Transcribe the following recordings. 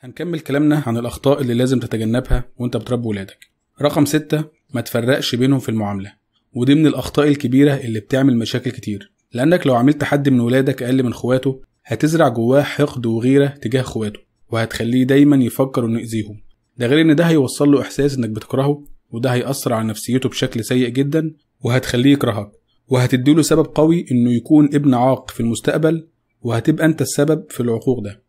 هنكمل كلامنا عن الأخطاء اللي لازم تتجنبها وأنت بتربي ولادك. رقم ستة ما تفرقش بينهم في المعاملة ودي من الأخطاء الكبيرة اللي بتعمل مشاكل كتير لأنك لو عملت حد من ولادك أقل من إخواته هتزرع جواه حقد وغيرة تجاه إخواته وهتخليه دايما يفكر إنه يأذيهم ده غير إن ده هيوصل له إحساس إنك بتكرهه وده هيأثر على نفسيته بشكل سيء جدا وهتخليه يكرهك وهتديله سبب قوي إنه يكون ابن عاق في المستقبل وهتبقى أنت السبب في العقوق ده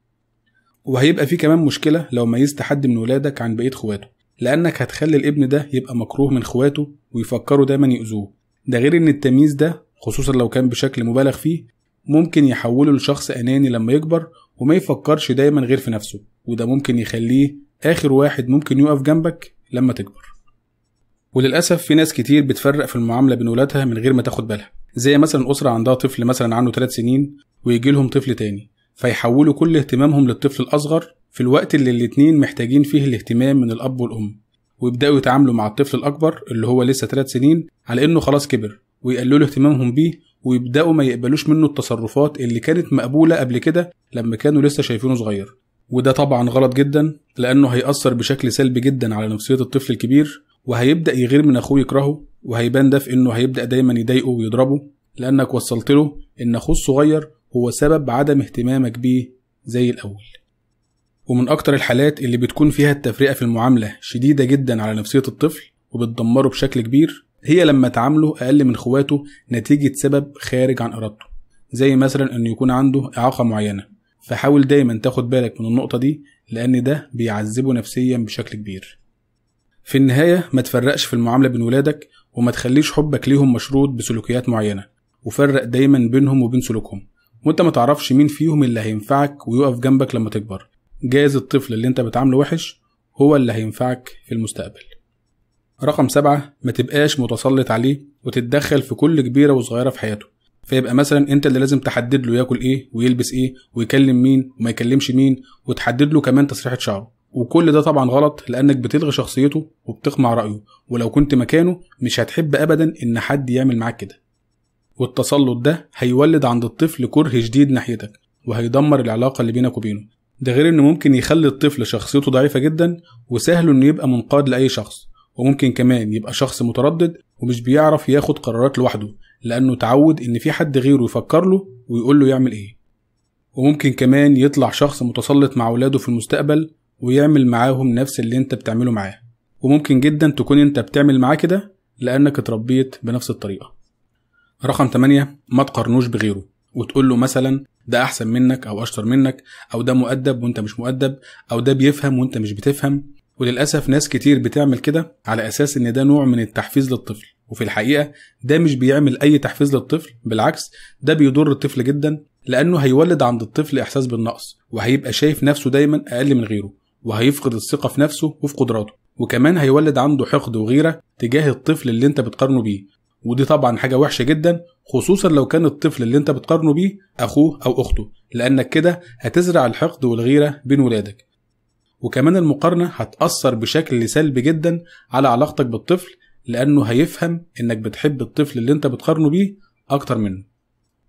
وهيبقى في كمان مشكلة لو ميزت حد من ولادك عن بقية خواته لأنك هتخلي الابن ده يبقى مكروه من خواته ويفكروا دايما يؤذوه ده غير إن التمييز ده خصوصا لو كان بشكل مبالغ فيه ممكن يحوله لشخص أناني لما يكبر وما يفكرش دايما غير في نفسه وده ممكن يخليه آخر واحد ممكن يقف جنبك لما تكبر وللأسف في ناس كتير بتفرق في المعاملة بين ولادها من غير ما تاخد بالها زي مثلا أسرة عندها طفل مثلا عنده 3 سنين ويجي لهم طفل تاني فيحولوا كل اهتمامهم للطفل الأصغر في الوقت اللي الاتنين محتاجين فيه الاهتمام من الأب والأم ويبدأوا يتعاملوا مع الطفل الأكبر اللي هو لسه 3 سنين على إنه خلاص كبر ويقللوا اهتمامهم بيه ويبدأوا ما يقبلوش منه التصرفات اللي كانت مقبولة قبل كده لما كانوا لسه شايفينه صغير وده طبعا غلط جدا لأنه هيأثر بشكل سلبي جدا على نفسية الطفل الكبير وهيبدأ يغير من أخوه يكرهه وهيبان ده في إنه هيبدأ دايما يضايقه ويضربه لأنك وصلت له إن أخوه الصغير هو سبب عدم اهتمامك بيه زي الأول ومن أكتر الحالات اللي بتكون فيها التفرقة في المعاملة شديدة جدا على نفسية الطفل وبتدمره بشكل كبير هي لما تعامله أقل من إخواته نتيجة سبب خارج عن إرادته زي مثلا إنه يكون عنده إعاقة معينة فحاول دايما تاخد بالك من النقطة دي لأن ده بيعذبه نفسيا بشكل كبير في النهاية ما تفرقش في المعاملة بين ولادك وما تخليش حبك ليهم مشروط بسلوكيات معينة وفرق دايما بينهم وبين سلوكهم وانت ما تعرفش مين فيهم اللي هينفعك ويقف جنبك لما تكبر جايز الطفل اللي انت بتعامله وحش هو اللي هينفعك في المستقبل رقم سبعة ما تبقاش متسلط عليه وتتدخل في كل كبيرة وصغيرة في حياته فيبقى مثلا انت اللي لازم تحدد له ياكل ايه ويلبس ايه ويكلم مين وما يكلمش مين وتحدد له كمان تسريحة شعره وكل ده طبعا غلط لانك بتلغي شخصيته وبتقمع رايه ولو كنت مكانه مش هتحب ابدا ان حد يعمل معاك كده والتسلط ده هيولد عند الطفل كره شديد ناحيتك وهيدمر العلاقة اللي بينك وبينه ده غير انه ممكن يخلي الطفل شخصيته ضعيفة جدا وسهل انه يبقى منقاد لأي شخص وممكن كمان يبقى شخص متردد ومش بيعرف ياخد قرارات لوحده لأنه اتعود إن في حد غيره يفكر له ويقول له يعمل إيه وممكن كمان يطلع شخص متسلط مع ولاده في المستقبل ويعمل معاهم نفس اللي انت بتعمله معاه وممكن جدا تكون انت بتعمل معاه كده لأنك اتربيت بنفس الطريقة رقم 8 ما تقارنوش بغيره وتقول له مثلا ده احسن منك او اشطر منك او ده مؤدب وانت مش مؤدب او ده بيفهم وانت مش بتفهم وللاسف ناس كتير بتعمل كده على اساس ان ده نوع من التحفيز للطفل وفي الحقيقه ده مش بيعمل اي تحفيز للطفل بالعكس ده بيضر الطفل جدا لانه هيولد عند الطفل احساس بالنقص وهيبقى شايف نفسه دايما اقل من غيره وهيفقد الثقه في نفسه وفي قدراته وكمان هيولد عنده حقد وغيره تجاه الطفل اللي انت بتقارنه بيه ودي طبعا حاجه وحشه جدا خصوصا لو كان الطفل اللي انت بتقارنه بيه اخوه او اخته لانك كده هتزرع الحقد والغيره بين ولادك وكمان المقارنه هتاثر بشكل سلبي جدا على علاقتك بالطفل لانه هيفهم انك بتحب الطفل اللي انت بتقارنه بيه اكتر منه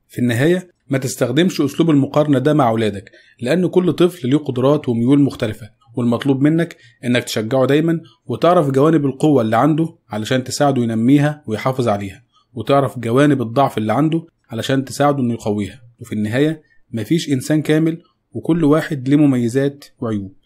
في النهايه ما تستخدمش اسلوب المقارنه ده مع ولادك لان كل طفل له قدرات وميول مختلفه والمطلوب منك انك تشجعه دايما وتعرف جوانب القوة اللي عنده علشان تساعده ينميها ويحافظ عليها وتعرف جوانب الضعف اللي عنده علشان تساعده انه يقويها وفي النهاية مفيش انسان كامل وكل واحد ليه مميزات وعيوب